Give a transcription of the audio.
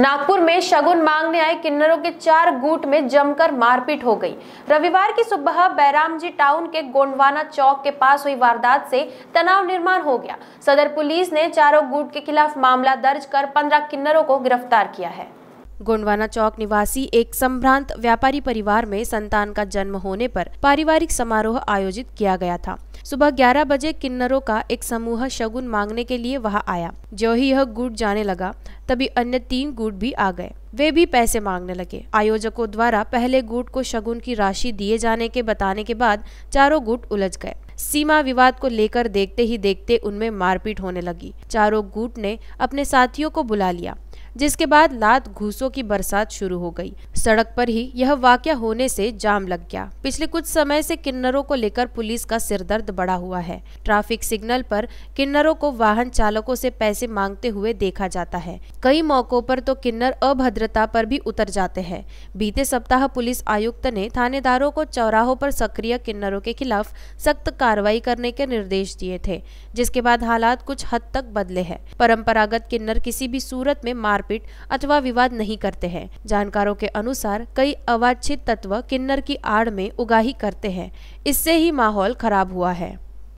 नागपुर में शगुन मांगने आए किन्नरों के चार गुट में जमकर मारपीट हो गई रविवार की सुबह बैरामजी टाउन के गोंडवाना चौक के पास हुई वारदात से तनाव निर्माण हो गया सदर पुलिस ने चारों गुट के खिलाफ मामला दर्ज कर पंद्रह किन्नरों को गिरफ्तार किया है गोंडवाना चौक निवासी एक संभ्रांत व्यापारी परिवार में संतान का जन्म होने पर पारिवारिक समारोह आयोजित किया गया था सुबह 11 बजे किन्नरों का एक समूह शगुन मांगने के लिए वहां आया जो ही यह गुट जाने लगा तभी अन्य तीन गुट भी आ गए वे भी पैसे मांगने लगे आयोजकों द्वारा पहले गुट को शगुन की राशि दिए जाने के बताने के बाद चारों गुट उलझ गए सीमा विवाद को लेकर देखते ही देखते उनमें मारपीट होने लगी चारों गुट ने अपने साथियों को बुला लिया जिसके बाद लात घूसों की बरसात शुरू हो गई सड़क पर ही यह वाक्य होने से जाम लग गया पिछले कुछ समय से किन्नरों को लेकर पुलिस का सिरदर्द बढ़ा हुआ है ट्रैफिक सिग्नल पर किन्नरों को वाहन चालकों से पैसे मांगते हुए देखा जाता है कई मौकों पर तो किन्नर अभद्रता पर भी उतर जाते हैं बीते सप्ताह पुलिस आयुक्त ने थानेदारों को चौराहों पर सक्रिय किन्नरों के खिलाफ सख्त कार्रवाई करने के निर्देश दिए थे जिसके बाद हालात कुछ हद तक बदले है परंपरागत किन्नर किसी भी सूरत में मारपीट अथवा विवाद नहीं करते हैं जानकारों के अनुसार कई अवांछित तत्व किन्नर की आड़ में उगाही करते हैं इससे ही माहौल खराब हुआ है